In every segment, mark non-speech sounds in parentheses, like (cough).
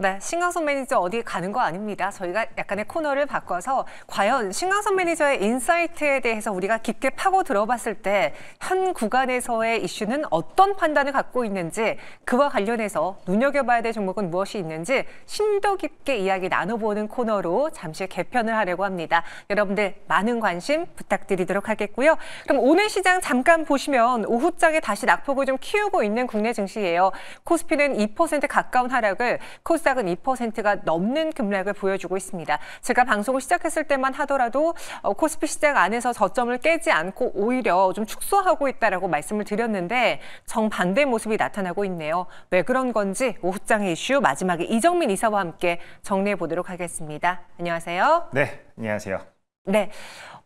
네, 신강선 매니저 어디 가는 거 아닙니다. 저희가 약간의 코너를 바꿔서 과연 신강선 매니저의 인사이트에 대해서 우리가 깊게 파고 들어봤을 때 한 구간에서의 이슈는 어떤 판단을 갖고 있는지 그와 관련해서 눈여겨봐야 될 종목은 무엇이 있는지 심도 깊게 이야기 나눠보는 코너로 잠시 개편을 하려고 합니다. 여러분들 많은 관심 부탁드리도록 하겠고요. 그럼 오늘 시장 잠깐 보시면 오후장에 다시 낙폭을 좀 키우고 있는 국내 증시예요. 코스피는 2% 가까운 하락을 코스 시작은 2%가 넘는 급락을 보여주고 있습니다. 제가 방송을 시작했을 때만 하더라도 어, 코스피 시작 안에서 저점을 깨지 않고 오히려 좀 축소하고 있다라고 말씀을 드렸는데 정반대 모습이 나타나고 있네요. 왜 그런 건지 오후장의 이슈 마지막에 이정민 이사와 함께 정리해 보도록 하겠습니다. 안녕하세요. 네, 안녕하세요. 네.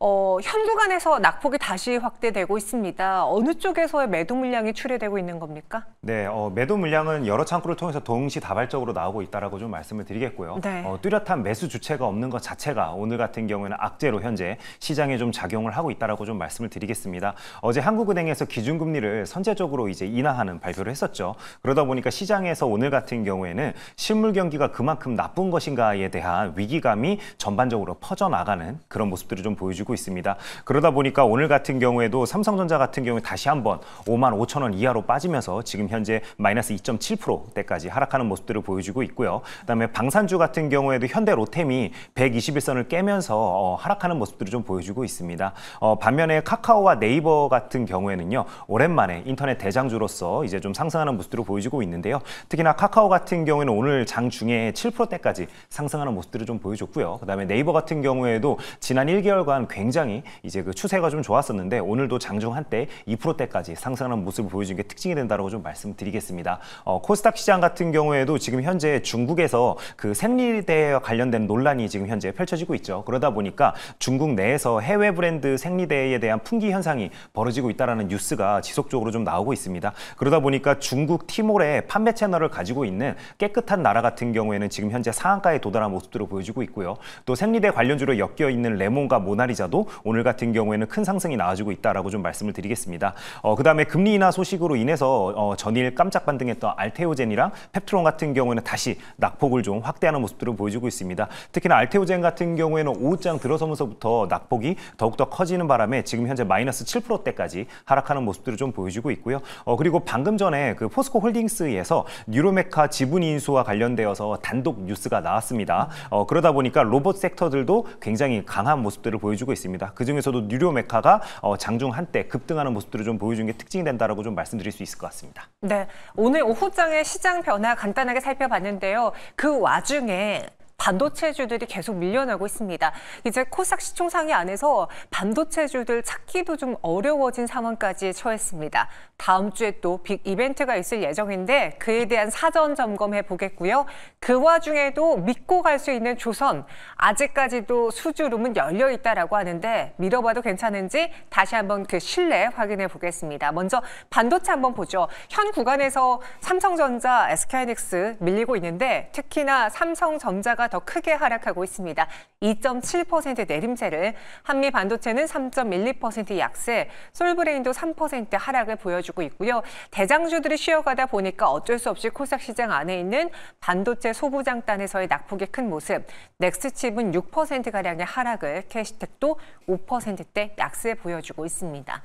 어, 현구간에서 낙폭이 다시 확대되고 있습니다. 어느 쪽에서의 매도 물량이 출회되고 있는 겁니까? 네, 어, 매도 물량은 여러 창구를 통해서 동시다발적으로 나오고 있다고좀 말씀을 드리겠고요. 네. 어, 뚜렷한 매수 주체가 없는 것 자체가 오늘 같은 경우에는 악재로 현재 시장에 좀 작용을 하고 있다고좀 말씀을 드리겠습니다. 어제 한국은행에서 기준금리를 선제적으로 이제 인하하는 발표를 했었죠. 그러다 보니까 시장에서 오늘 같은 경우에는 실물 경기가 그만큼 나쁜 것인가에 대한 위기감이 전반적으로 퍼져나가는 그런 모습들을 좀 보여주고 있습니다. 그러다 보니까 오늘 같은 경우에도 삼성전자 같은 경우에 다시 한번 5만 5천 원 이하로 빠지면서 지금 현재 마이너스 2.7%대까지 하락하는 모습들을 보여주고 있고요. 그다음에 방산주 같은 경우에도 현대로템이 121선을 깨면서 어, 하락하는 모습들을 좀 보여주고 있습니다. 어, 반면에 카카오와 네이버 같은 경우에는요. 오랜만에 인터넷 대장주로서 이제 좀 상승하는 모습들을 보여주고 있는데요. 특히나 카카오 같은 경우에는 오늘 장중에 7%대까지 상승하는 모습들을 좀 보여줬고요. 그다음에 네이버 같은 경우에도 지 지난 1개월간 굉장히 이제 그 추세가 좀 좋았었는데 오늘도 장중 한때 2%대까지 상승하는 모습을 보여준 게 특징이 된다고 좀 말씀드리겠습니다. 어, 코스닥 시장 같은 경우에도 지금 현재 중국에서 그생리대와 관련된 논란이 지금 현재 펼쳐지고 있죠. 그러다 보니까 중국 내에서 해외 브랜드 생리대에 대한 풍기 현상이 벌어지고 있다는 뉴스가 지속적으로 좀 나오고 있습니다. 그러다 보니까 중국 티몰의 판매 채널을 가지고 있는 깨끗한 나라 같은 경우에는 지금 현재 상한가에 도달한 모습들을 보여주고 있고요. 또 생리대 관련주로 엮여 있는 레몬과 모나리자도 오늘 같은 경우에는 큰 상승이 나와주고 있다라고 좀 말씀을 드리겠습니다. 어, 그다음에 금리 인하 소식으로 인해서 어, 전일 깜짝 반등했던 알테오젠이랑 펩트론 같은 경우에는 다시 낙폭을 좀 확대하는 모습들을 보여주고 있습니다. 특히나 알테오젠 같은 경우에는 오후장 들어서면서부터 낙폭이 더욱더 커지는 바람에 지금 현재 마이너스 7%대까지 하락하는 모습들을 좀 보여주고 있고요. 어, 그리고 방금 전에 그 포스코 홀딩스에서 뉴로메카 지분 인수와 관련되어서 단독 뉴스가 나왔습니다. 어, 그러다 보니까 로봇 섹터들도 굉장히 강한 강한 모습들을 보여주고 있습니다. 그중에서도 뉴료 메카가 어, 장중 한때 급등하는 모습들을 좀 보여준 게 특징이 된다라고 좀 말씀드릴 수 있을 것 같습니다. 네, 오늘 오후장의 시장 변화 간단하게 살펴봤는데요. 그 와중에 반도체주들이 계속 밀려나고 있습니다. 이제 코삭 시총상위 안에서 반도체주들 찾기도 좀 어려워진 상황까지 처했습니다. 다음 주에 또 빅 이벤트가 있을 예정인데 그에 대한 사전 점검해 보겠고요. 그 와중에도 믿고 갈 수 있는 조선 아직까지도 수주룸은 열려 있다라고 하는데 밀어봐도 괜찮은지 다시 한번 그 신뢰 확인해 보겠습니다. 먼저 반도체 한번 보죠. 현 구간에서 삼성전자, SK하이닉스 밀리고 있는데 특히나 삼성전자가 더 크게 하락하고 있습니다. 2.7% 내림세를, 한미 반도체는 3.12% 약세, 솔브레인도 3% 하락을 보여주고 있고요. 대장주들이 쉬어가다 보니까 어쩔 수 없이 코스닥 시장 안에 있는 반도체 소부장단에서의 낙폭이 큰 모습, 넥스칩은 6%가량의 하락을, 캐시텍도 5%대 약세 보여주고 있습니다.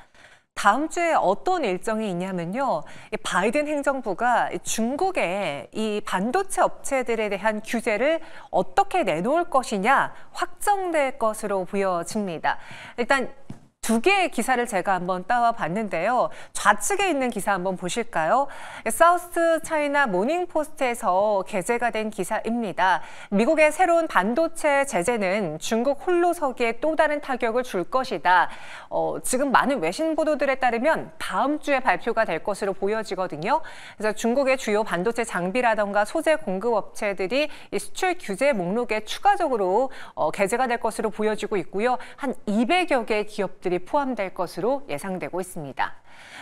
다음 주에 어떤 일정이 있냐면요. 바이든 행정부가 중국의이 반도체 업체들에 대한 규제를 어떻게 내놓을 것이냐 확정될 것으로 보여집니다. 일단 두 개의 기사를 제가 한번 따와 봤는데요. 좌측에 있는 기사 한번 보실까요? 사우스 차이나 모닝포스트에서 게재가 된 기사입니다. 미국의 새로운 반도체 제재는 중국 홀로서기에 또 다른 타격을 줄 것이다. 어, 지금 많은 외신 보도들에 따르면 다음 주에 발표가 될 것으로 보여지거든요. 그래서 중국의 주요 반도체 장비라던가 소재 공급 업체들이 수출 규제 목록에 추가적으로 어, 게재가 될 것으로 보여지고 있고요. 한 200여 개의 기업들이 포함될 것으로 예상되고 있습니다.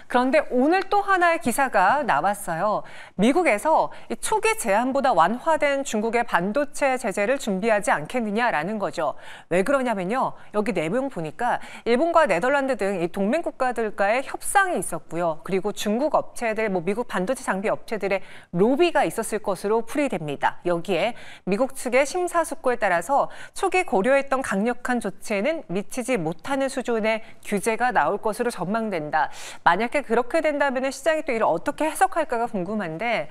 그런데 오늘 또 하나의 기사가 나왔어요. 미국에서 초기 제한보다 완화된 중국의 반도체 제재를 준비하지 않겠느냐라는 거죠. 왜 그러냐면요. 여기 내용 보니까 일본과 네덜란드 등이 동맹 국가들과의 협상이 있었고요. 그리고 중국 업체들, 뭐 미국 반도체 장비 업체들의 로비가 있었을 것으로 풀이됩니다. 여기에 미국 측의 심사숙고에 따라서 초기 고려했던 강력한 조치에는 미치지 못하는 수준의 규제가 나올 것으로 전망된다. 만약에 그렇게 된다면 시장이 또 이를 어떻게 해석할까가 궁금한데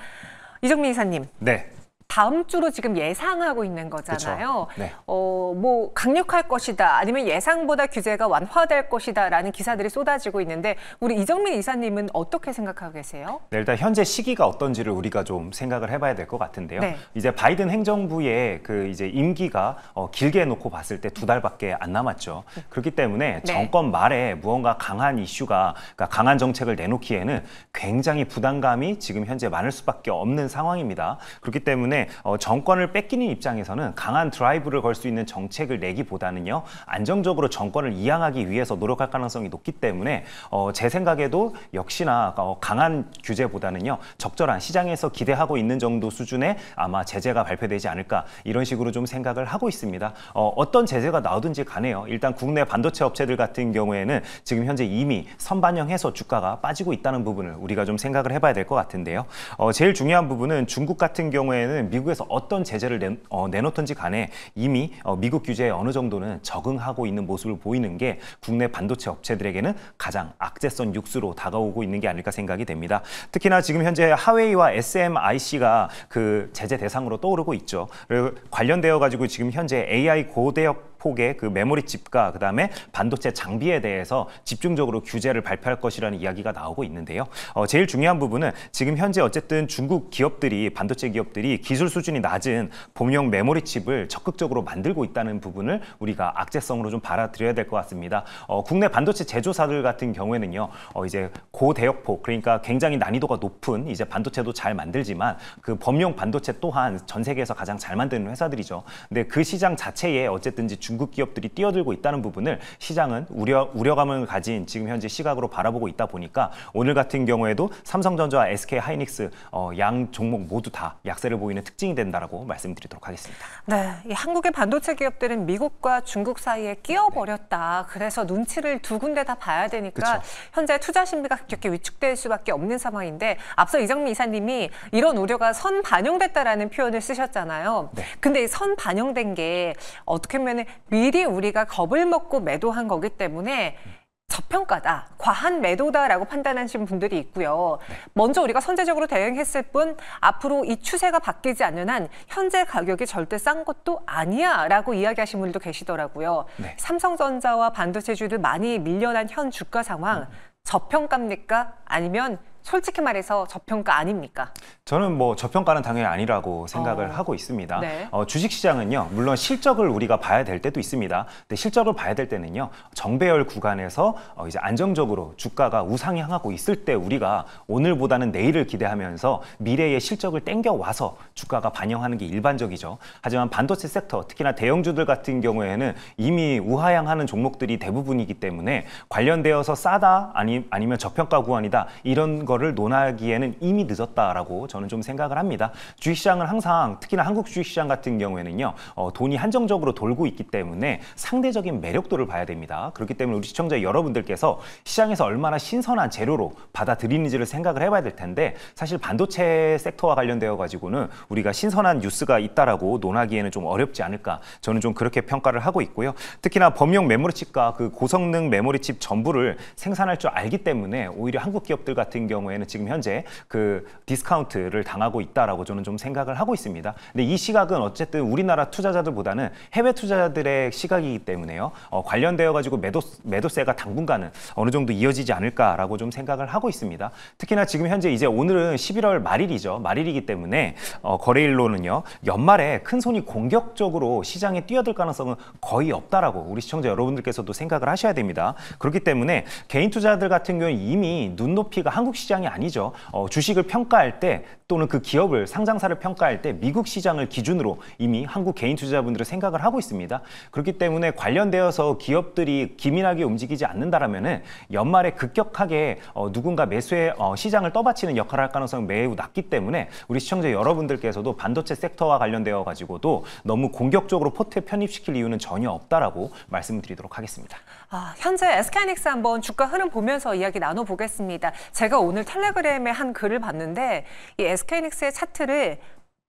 이정민 이사님. 네. 다음 주로 지금 예상하고 있는 거잖아요. 네. 어, 뭐 강력할 것이다 아니면 예상보다 규제가 완화될 것이다라는 기사들이 쏟아지고 있는데 우리 이정민 이사님은 어떻게 생각하고 계세요? 네, 일단 현재 시기가 어떤지를 우리가 좀 생각을 해봐야 될 것 같은데요. 네. 이제 바이든 행정부의 그 이제 임기가 어, 길게 놓고 봤을 때 두 달밖에 안 남았죠. 그렇기 때문에 네. 정권 말에 무언가 강한 이슈가 그러니까 강한 정책을 내놓기에는 굉장히 부담감이 지금 현재 많을 수밖에 없는 상황입니다. 그렇기 때문에 어, 정권을 뺏기는 입장에서는 강한 드라이브를 걸 수 있는 정책을 내기보다는요 안정적으로 정권을 이양하기 위해서 노력할 가능성이 높기 때문에 어, 제 생각에도 역시나 어, 강한 규제보다는요 적절한 시장에서 기대하고 있는 정도 수준의 아마 제재가 발표되지 않을까 이런 식으로 좀 생각을 하고 있습니다. 어, 어떤 제재가 나오든지 간에요 일단 국내 반도체 업체들 같은 경우에는 지금 현재 이미 선반영해서 주가가 빠지고 있다는 부분을 우리가 좀 생각을 해봐야 될 것 같은데요. 어, 제일 중요한 부분은 중국 같은 경우에는 미국에서 어떤 제재를 내, 어, 내놓던지 간에 이미 어, 미국 규제에 어느 정도는 적응하고 있는 모습을 보이는 게 국내 반도체 업체들에게는 가장 악재성 육수로 다가오고 있는 게 아닐까 생각이 됩니다. 특히나 지금 현재 하웨이와 SMIC가 그 제재 대상으로 떠오르고 있죠. 관련되어 가지고 지금 현재 AI 고대역 폭의 그 메모리 칩과 그다음에 반도체 장비에 대해서 집중적으로 규제를 발표할 것이라는 이야기가 나오고 있는데요. 어, 제일 중요한 부분은 지금 현재 어쨌든 중국 기업들이 반도체 기업들이 기술 수준이 낮은 범용 메모리 칩을 적극적으로 만들고 있다는 부분을 우리가 악재성으로 좀 받아들여야 될 것 같습니다. 어, 국내 반도체 제조사들 같은 경우에는요. 어, 이제 고대역폭 그러니까 굉장히 난이도가 높은 이제 반도체도 잘 만들지만 그 범용 반도체 또한 전 세계에서 가장 잘 만드는 회사들이죠. 근데 그 시장 자체에 어쨌든지 중 중국 기업들이 뛰어들고 있다는 부분을 시장은 우려, 우려감을 가진 지금 현재 시각으로 바라보고 있다 보니까 오늘 같은 경우에도 삼성전자와 SK하이닉스 어, 양 종목 모두 다 약세를 보이는 특징이 된다라고 말씀드리도록 하겠습니다. 네, 한국의 반도체 기업들은 미국과 중국 사이에 끼어버렸다. 그래서 눈치를 두 군데 다 봐야 되니까 그쵸. 현재 투자 신비가 급격히 위축될 수밖에 없는 상황인데 앞서 이정미 이사님이 이런 우려가 선 반영됐다라는 표현을 쓰셨잖아요. 네. 근데 선 반영된 게 어떻게 보면 미리 우리가 겁을 먹고 매도한 거기 때문에 저평가다, 과한 매도다라고 판단하시는 분들이 있고요. 먼저 우리가 선제적으로 대응했을 뿐 앞으로 이 추세가 바뀌지 않는 한 현재 가격이 절대 싼 것도 아니야라고 이야기하시는 분들도 계시더라고요. 네. 삼성전자와 반도체주를 많이 밀려난 현 주가 상황 음. 저평가입니까? 아니면 솔직히 말해서 저평가 아닙니까? 저는 뭐 저평가는 당연히 아니라고 생각을 어. 하고 있습니다. 네. 어, 주식시장은요, 물론 실적을 우리가 봐야 될 때도 있습니다. 근데 실적을 봐야 될 때는요, 정배열 구간에서 어, 이제 안정적으로 주가가 우상향하고 있을 때 우리가 오늘보다는 내일을 기대하면서 미래의 실적을 땡겨와서 주가가 반영하는 게 일반적이죠. 하지만 반도체 섹터, 특히나 대형주들 같은 경우에는 이미 우하향하는 종목들이 대부분이기 때문에 관련되어서 싸다, 아니, 아니면 저평가 구간이다, 이런 거 거를 논하기에는 이미 늦었다라고 저는 좀 생각을 합니다. 주식시장은 항상 특히나 한국 주식시장 같은 경우에는요 어, 돈이 한정적으로 돌고 있기 때문에 상대적인 매력도를 봐야 됩니다. 그렇기 때문에 우리 시청자 여러분들께서 시장에서 얼마나 신선한 재료로 받아들이는지를 생각을 해봐야 될 텐데 사실 반도체 섹터와 관련되어 가지고는 우리가 신선한 뉴스가 있다라고 논하기에는 좀 어렵지 않을까 저는 좀 그렇게 평가를 하고 있고요. 특히나 범용 메모리 칩과 그 고성능 메모리 칩 전부를 생산할 줄 알기 때문에 오히려 한국 기업들 같은 경우 경우에는 지금 현재 그 디스카운트를 당하고 있다라고 저는 좀 생각을 하고 있습니다. 근데 이 시각은 어쨌든 우리나라 투자자들보다는 해외 투자자들의 시각이기 때문에요. 어, 관련되어 가지고 매도 매도세가 당분간은 어느 정도 이어지지 않을까라고 좀 생각을 하고 있습니다. 특히나 지금 현재 이제 오늘은 11월 말일이죠. 말일이기 때문에 어, 거래일로는요. 연말에 큰 손이 공격적으로 시장에 뛰어들 가능성은 거의 없다라고 우리 시청자 여러분들께서도 생각을 하셔야 됩니다. 그렇기 때문에 개인 투자자들 같은 경우는 이미 눈높이가 한국 시장 시장이 아니죠. 어, 주식을 평가할 때 또는 그 기업을 상장사를 평가할 때 미국 시장을 기준으로 이미 한국 개인 투자자분들의 생각을 하고 있습니다. 그렇기 때문에 관련되어서 기업들이 기민하게 움직이지 않는다라면은 연말에 급격하게 어, 누군가 매수의 어, 시장을 떠받치는 역할을 할 가능성이 매우 낮기 때문에 우리 시청자 여러분들께서도 반도체 섹터와 관련되어 가지고도 너무 공격적으로 포트에 편입시킬 이유는 전혀 없다라고 말씀드리도록 하겠습니다. 아, 현재 SK이닉스 한번 주가 흐름 보면서 이야기 나눠보겠습니다. 제가 오늘 오늘 텔레그램의 한 글을 봤는데 이 SK닉스의 차트를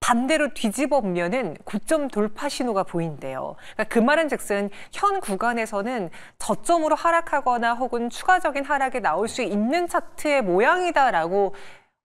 반대로 뒤집어 보면은 고점 돌파 신호가 보인대요. 그러니까 그 말은즉슨 현 구간에서는 저점으로 하락하거나 혹은 추가적인 하락이 나올 수 있는 차트의 모양이다라고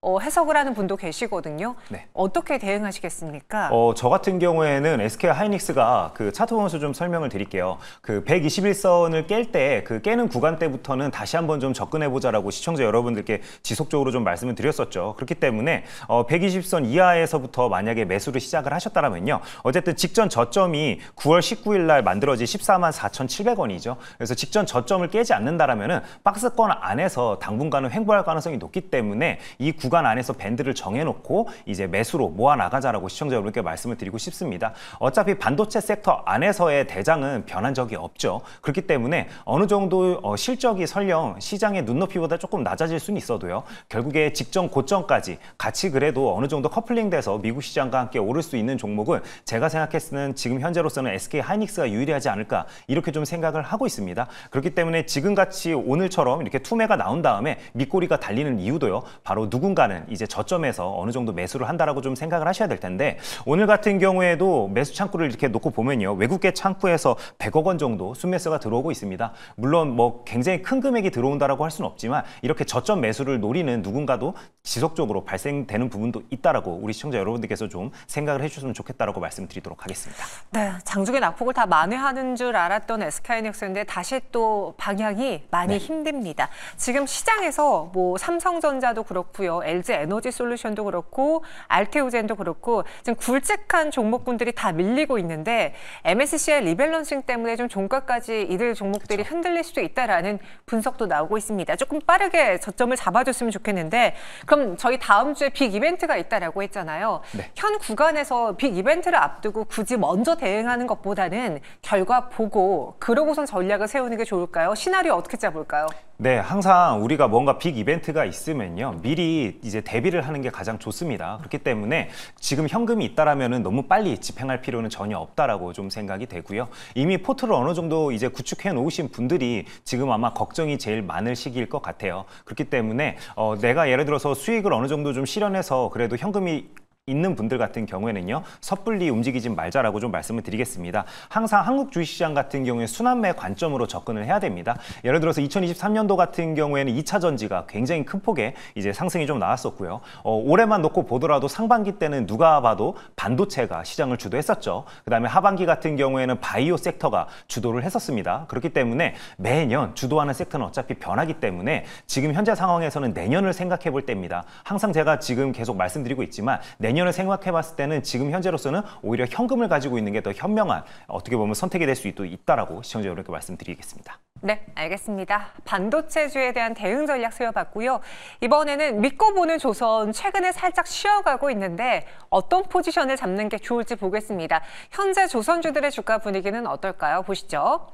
어, 해석을 하는 분도 계시거든요. 네. 어떻게 대응하시겠습니까? 어, 저 같은 경우에는 SK 하이닉스가 그 차트 원수 좀 설명을 드릴게요. 그 121선을 깰 때 그 깨는 구간 때부터는 다시 한번 좀 접근해 보자라고 시청자 여러분들께 지속적으로 좀 말씀을 드렸었죠. 그렇기 때문에 어, 120선 이하에서부터 만약에 매수를 시작을 하셨다면요. 어쨌든 직전 저점이 9월 19일 날 만들어진 14만 4,700원이죠. 그래서 직전 저점을 깨지 않는다라면은 박스권 안에서 당분간은 횡보할 가능성이 높기 때문에 이 구, 구간 안에서 밴드를 정해놓고 이제 매수로 모아나가자라고 시청자 여러분께 말씀을 드리고 싶습니다. 어차피 반도체 섹터 안에서의 대장은 변한 적이 없죠. 그렇기 때문에 어느 정도 어, 실적이 설령 시장의 눈높이보다 조금 낮아질 수는 있어도요. 결국에 직전 고점까지 같이 그래도 어느 정도 커플링돼서 미국 시장과 함께 오를 수 있는 종목은 제가 생각했을 때는 지금 현재로서는 SK 하이닉스가 유일하지 않을까 이렇게 좀 생각을 하고 있습니다. 그렇기 때문에 지금같이 오늘처럼 이렇게 투매가 나온 다음에 밑꼬리가 달리는 이유도요. 바로 누군가 당분간은 이제 저점에서 어느 정도 매수를 한다라고 좀 생각을 하셔야 될 텐데 오늘 같은 경우에도 매수 창구를 이렇게 놓고 보면요. 외국계 창구에서 100억 원 정도 순매수가 들어오고 있습니다. 물론 뭐 굉장히 큰 금액이 들어온다라고 할 수는 없지만 이렇게 저점 매수를 노리는 누군가도 지속적으로 발생되는 부분도 있다라고 우리 시청자 여러분들께서 좀 생각을 해주셨으면 좋겠다라고 말씀드리도록 하겠습니다. 네, 장중의 낙폭을 다 만회하는 줄 알았던 SK이닉스인데 다시 또 방향이 많이 네. 힘듭니다. 지금 시장에서 뭐 삼성전자도 그렇고요. LG 에너지 솔루션도 그렇고 알테오젠도 그렇고 지금 굵직한 종목군들이 다 밀리고 있는데 MSCI 리밸런싱 때문에 좀 종가까지 이들 종목들이 그쵸. 그렇죠. 흔들릴 수도 있다라는 분석도 나오고 있습니다. 조금 빠르게 저점을 잡아줬으면 좋겠는데 그럼 저희 다음 주에 빅 이벤트가 있다라고 했잖아요. 네. 현 구간에서 빅 이벤트를 앞두고 굳이 먼저 대응하는 것보다는 결과 보고 그러고선 전략을 세우는 게 좋을까요? 시나리오 어떻게 짜볼까요? 네, 항상 우리가 뭔가 빅 이벤트가 있으면요. 미리 이제 대비를 하는 게 가장 좋습니다. 그렇기 때문에 지금 현금이 있다라면은 너무 빨리 집행할 필요는 전혀 없다라고 좀 생각이 되고요. 이미 포트를 어느 정도 이제 구축해 놓으신 분들이 지금 아마 걱정이 제일 많을 시기일 것 같아요. 그렇기 때문에 어, 내가 예를 들어서 수익을 어느 정도 좀 실현해서 그래도 현금이 있는 분들 같은 경우에는요 섣불리 움직이지 말자라고 좀 말씀을 드리겠습니다. 항상 한국 주식시장 같은 경우에 순환매 관점으로 접근을 해야 됩니다. 예를 들어서 2023년도 같은 경우에는 2차 전지가 굉장히 큰 폭의 이제 상승이 좀 나왔었고요. 어, 올해만 놓고 보더라도 상반기 때는 누가 봐도 반도체가 시장을 주도했었죠. 그다음에 하반기 같은 경우에는 바이오 섹터가 주도를 했었습니다. 그렇기 때문에 매년 주도하는 섹터는 어차피 변하기 때문에 지금 현재 상황에서는 내년을 생각해 볼 때입니다. 항상 제가 지금 계속 말씀드리고 있지만 내 내년을 생각해봤을 때는 지금 현재로서는 오히려 현금을 가지고 있는 게 더 현명한 어떻게 보면 선택이 될수도 있다라고 시청자 여러분께 말씀드리겠습니다. 네, 알겠습니다. 반도체주에 대한 대응 전략 세워봤고요 이번에는 믿고 보는 조선, 최근에 살짝 쉬어가고 있는데 어떤 포지션을 잡는 게 좋을지 보겠습니다. 현재 조선주들의 주가 분위기는 어떨까요? 보시죠.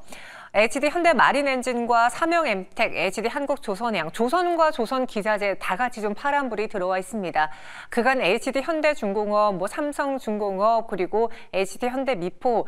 HD 현대 마린 엔진과 삼형 엠텍, HD 한국조선양, 조선과 조선기자재 다 같이 좀 파란불이 들어와 있습니다. 그간 HD 현대중공업, 뭐 삼성중공업 그리고 HD 현대 미포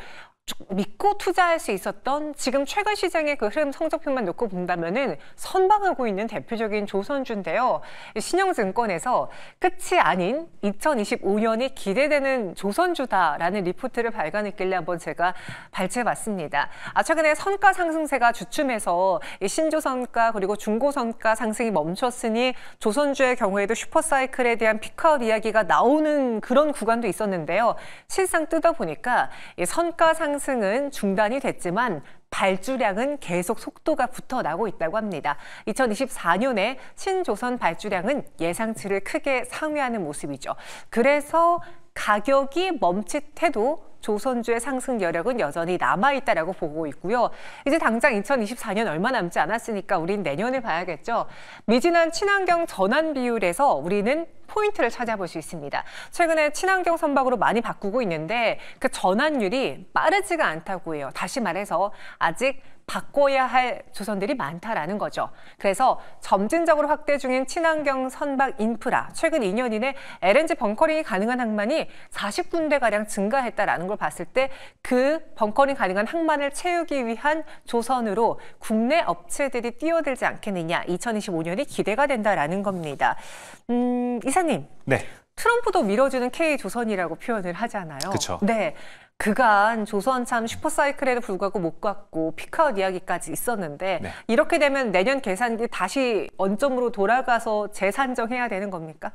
믿고 투자할 수 있었던 지금 최근 시장의 그 흐름 성적표만 놓고 본다면은 선방하고 있는 대표적인 조선주인데요. 신영증권에서 끝이 아닌 2025년이 기대되는 조선주다라는 리포트를 발간했길래 한번 제가 발췌해봤습니다. 아, 최근에 선가 상승세가 주춤해서 신조선가 그리고 중고선가 상승이 멈췄으니 조선주의 경우에도 슈퍼사이클에 대한 피크아웃 이야기가 나오는 그런 구간도 있었는데요. 실상 뜯어보니까 선가 상승 상승은 중단이 됐지만 발주량은 계속 속도가 붙어 나고 있다고 합니다. 2024년에 신조선 발주량은 예상치를 크게 상회하는 모습이죠. 그래서 가격이 멈칫해도 조선주의 상승 여력은 여전히 남아있다라고 보고 있고요. 이제 당장 2024년 얼마 남지 않았으니까 우린 내년을 봐야겠죠. 미진한 친환경 전환 비율에서 우리는 포인트를 찾아볼 수 있습니다. 최근에 친환경 선박으로 많이 바꾸고 있는데 그 전환율이 빠르지가 않다고 해요. 다시 말해서 아직 바꿔야 할 조선들이 많다라는 거죠. 그래서 점진적으로 확대 중인 친환경 선박 인프라, 최근 2년 이내 LNG 벙커링이 가능한 항만이 40군데가량 증가했다라는 걸 봤을 때 그 벙커링 가능한 항만을 채우기 위한 조선으로 국내 업체들이 뛰어들지 않겠느냐, 2025년이 기대가 된다라는 겁니다. 음, 이사님. 네. 트럼프도 밀어주는 K조선이라고 표현을 하잖아요. 그쵸. 네. 그간 조선 참 슈퍼사이클에도 불구하고 못 갔고 피카웃 이야기까지 있었는데 네. 이렇게 되면 내년 계산기 다시 원점으로 돌아가서 재산정해야 되는 겁니까?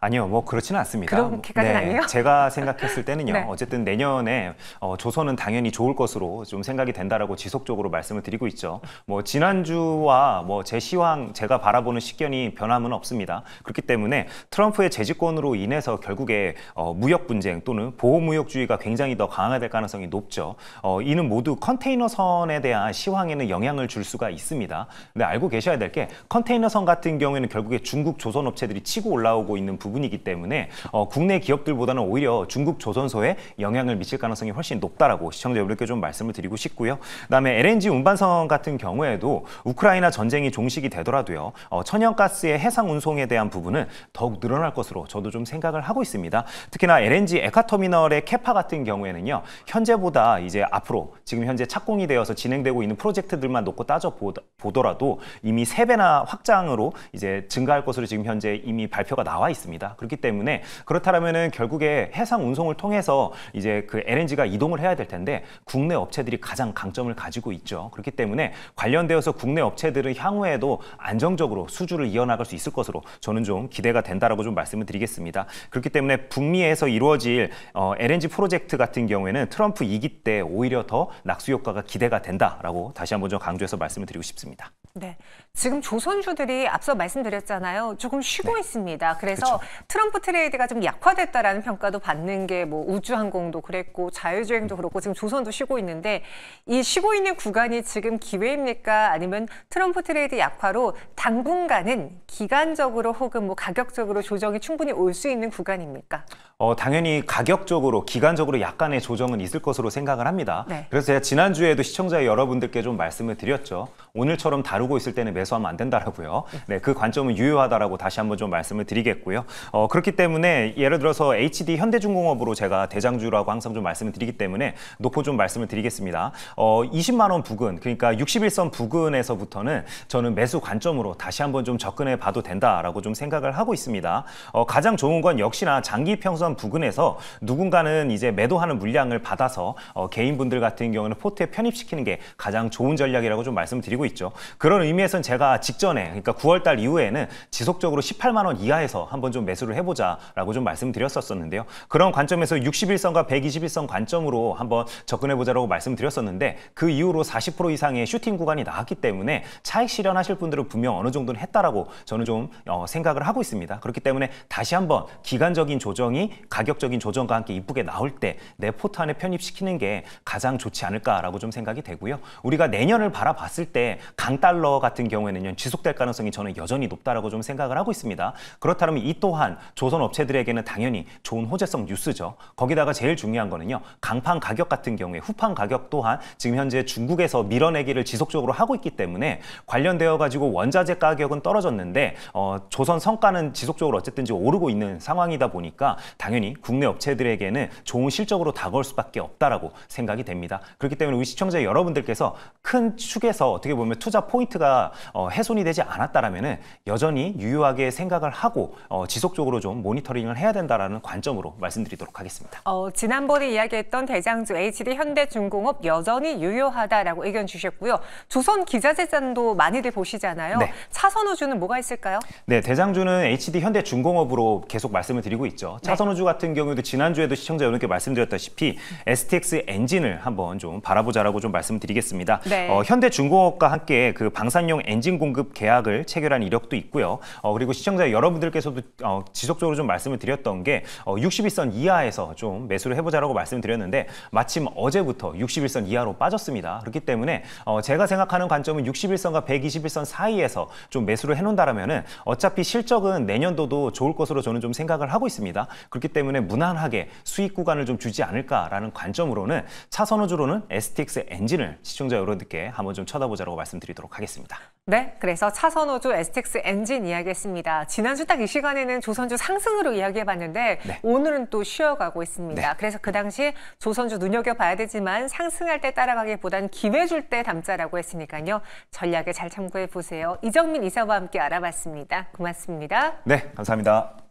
아니요, 뭐 그렇지는 않습니다. 그렇게까지는 네, 아니에요? 제가 생각했을 때는요. (laughs) 네. 어쨌든 내년에 어, 조선은 당연히 좋을 것으로 좀 생각이 된다라고 지속적으로 말씀을 드리고 있죠. 뭐 지난주와 뭐 제 시황 제가 바라보는 식견이 변함은 없습니다. 그렇기 때문에 트럼프의 재집권으로 인해서 결국에 어, 무역 분쟁 또는 보호무역주의가 굉장히 더 강화될 가능성이 높죠. 어, 이는 모두 컨테이너선에 대한 시황에는 영향을 줄 수가 있습니다. 근데 알고 계셔야 될 게 컨테이너선 같은 경우에는 결국에 중국 조선 업체들이 치고 올라오고 있는 부분이기 때문에 어, 국내 기업들보다는 오히려 중국 조선소에 영향을 미칠 가능성이 훨씬 높다라고 시청자 여러분께 좀 말씀을 드리고 싶고요. 그다음에 LNG 운반선 같은 경우에도 우크라이나 전쟁이 종식이 되더라도요. 어, 천연가스의 해상 운송에 대한 부분은 더욱 늘어날 것으로 저도 좀 생각을 하고 있습니다. 특히나 LNG 에카터미널의 캐파 같은 경우에는 보면요. 현재보다 이제 앞으로 지금 현재 착공이 되어서 진행되고 있는 프로젝트들만 놓고 따져 보더라도 이미 세배나 확장으로 이제 증가할 것으로 지금 현재 이미 발표가 나와 있습니다. 그렇기 때문에 그렇다면은 결국에 해상 운송을 통해서 이제 그 LNG가 이동을 해야 될 텐데 국내 업체들이 가장 강점을 가지고 있죠. 그렇기 때문에 관련되어서 국내 업체들은 향후에도 안정적으로 수주를 이어나갈 수 있을 것으로 저는 좀 기대가 된다라고 좀 말씀을 드리겠습니다. 그렇기 때문에 북미에서 이루어질 어, LNG 프로젝트 같은 경우 경우에는 트럼프 2기 때 오히려 더 낙수 효과가 기대가 된다라고 다시 한번 좀 강조해서 말씀을 드리고 싶습니다. 네. 지금 조선주들이 앞서 말씀드렸잖아요. 조금 쉬고 네. 있습니다. 그래서 그쵸. 트럼프 트레이드가 좀 약화됐다라는 평가도 받는 게 뭐 우주항공도 그랬고 자유주행도 음. 그렇고 지금 조선도 쉬고 있는데 이 쉬고 있는 구간이 지금 기회입니까? 아니면 트럼프 트레이드 약화로 당분간은 기간적으로 혹은 뭐 가격적으로 조정이 충분히 올 수 있는 구간입니까? 어, 당연히 가격적으로 기간적으로 약간의 조정은 있을 것으로 생각을 합니다. 네. 그래서 제가 지난주에도 시청자 여러분들께 좀 말씀을 드렸죠. 오늘처럼 다루고 오르고 있을 때는 매수하면 안 된다라고요. 네, 그 관점은 유효하다라고 다시 한번 좀 말씀을 드리겠고요. 어, 그렇기 때문에 예를 들어서 HD 현대중공업으로 제가 대장주라고 항상 좀 말씀을 드리기 때문에 놓고 좀 말씀을 드리겠습니다. 어, 20만 원 부근, 그러니까 61선 부근에서부터는 저는 매수 관점으로 다시 한번 좀 접근해 봐도 된다라고 좀 생각을 하고 있습니다. 어, 가장 좋은 건 역시나 장기 평선 부근에서 누군가는 이제 매도하는 물량을 받아서 어, 개인분들 같은 경우는 포트에 편입시키는 게 가장 좋은 전략이라고 좀 말씀드리고 있죠. 그런 그런 의미에선 제가 직전에 그러니까 9월 달 이후에는 지속적으로 18만 원 이하에서 한번 좀 매수를 해보자라고 좀 말씀드렸었었는데요. 그런 관점에서 61선과 121선 관점으로 한번 접근해보자라고 말씀드렸었는데 그 이후로 40% 이상의 슈팅 구간이 나왔기 때문에 차익 실현하실 분들은 분명 어느 정도는 했다라고 저는 좀 어, 생각을 하고 있습니다. 그렇기 때문에 다시 한번 기간적인 조정이 가격적인 조정과 함께 이쁘게 나올 때 내 포트 안에 편입시키는 게 가장 좋지 않을까라고 좀 생각이 되고요. 우리가 내년을 바라봤을 때 강달러 달러 같은 경우에는요 지속될 가능성이 저는 여전히 높다라고 좀 생각을 하고 있습니다. 그렇다면 이 또한 조선 업체들에게는 당연히 좋은 호재성 뉴스죠. 거기다가 제일 중요한 거는요 강판 가격 같은 경우에 후판 가격 또한 지금 현재 중국에서 밀어내기를 지속적으로 하고 있기 때문에 관련되어 가지고 원자재 가격은 떨어졌는데 어, 조선 성과는 지속적으로 어쨌든지 오르고 있는 상황이다 보니까 당연히 국내 업체들에게는 좋은 실적으로 다가올 수밖에 없다라고 생각이 됩니다. 그렇기 때문에 우리 시청자 여러분들께서 큰 축에서 어떻게 보면 투자 포인트 포인트가 어, 훼손이 되지 않았다라면 여전히 유효하게 생각을 하고 어, 지속적으로 좀 모니터링을 해야 된다라는 관점으로 말씀드리도록 하겠습니다. 어, 지난번에 이야기했던 대장주 HD 현대중공업 여전히 유효하다라고 의견 주셨고요. 조선 기자재단도 많이들 보시잖아요. 네. 차선우주는 뭐가 있을까요? 네, 대장주는 HD 현대중공업으로 계속 말씀을 드리고 있죠. 차선우주 네. 같은 경우도 지난주에도 시청자 여러분께 말씀드렸다시피 STX 엔진을 한번 좀 바라보자라고 좀 말씀드리겠습니다. 네. 어, 현대중공업과 함께 그 방산용 엔진 공급 계약을 체결한 이력도 있고요. 어, 그리고 시청자 여러분들께서도 어, 지속적으로 좀 말씀을 드렸던 게 어, 61선 이하에서 좀 매수를 해보자라고 말씀드렸는데 을 마침 어제부터 61선 이하로 빠졌습니다. 그렇기 때문에 어, 제가 생각하는 관점은 61선과 121선 사이에서 좀 매수를 해놓는다라면은 어차피 실적은 내년도도 좋을 것으로 저는 좀 생각을 하고 있습니다. 그렇기 때문에 무난하게 수익 구간을 좀 주지 않을까라는 관점으로는 차선호주로는 STX 엔진을 시청자 여러분들께 한번 좀 쳐다보자라고 말씀드리도록 하겠습니다. 하겠습니다. 네, 그래서 차선호주 스 t 스 엔진 이야기했습니다. 지난주 딱 이 시간에는 조선주 상승으로 이야기해봤는데 네. 오늘은 또 쉬어가고 있습니다. 네. 그래서 그 당시 조선주 눈여겨봐야 되지만 상승할 때 따라가기보단 기회 줄 때 담자라고 했으니까요. 전략에 잘 참고해보세요. 이정민 이사와 함께 알아봤습니다. 고맙습니다. 네, 감사합니다.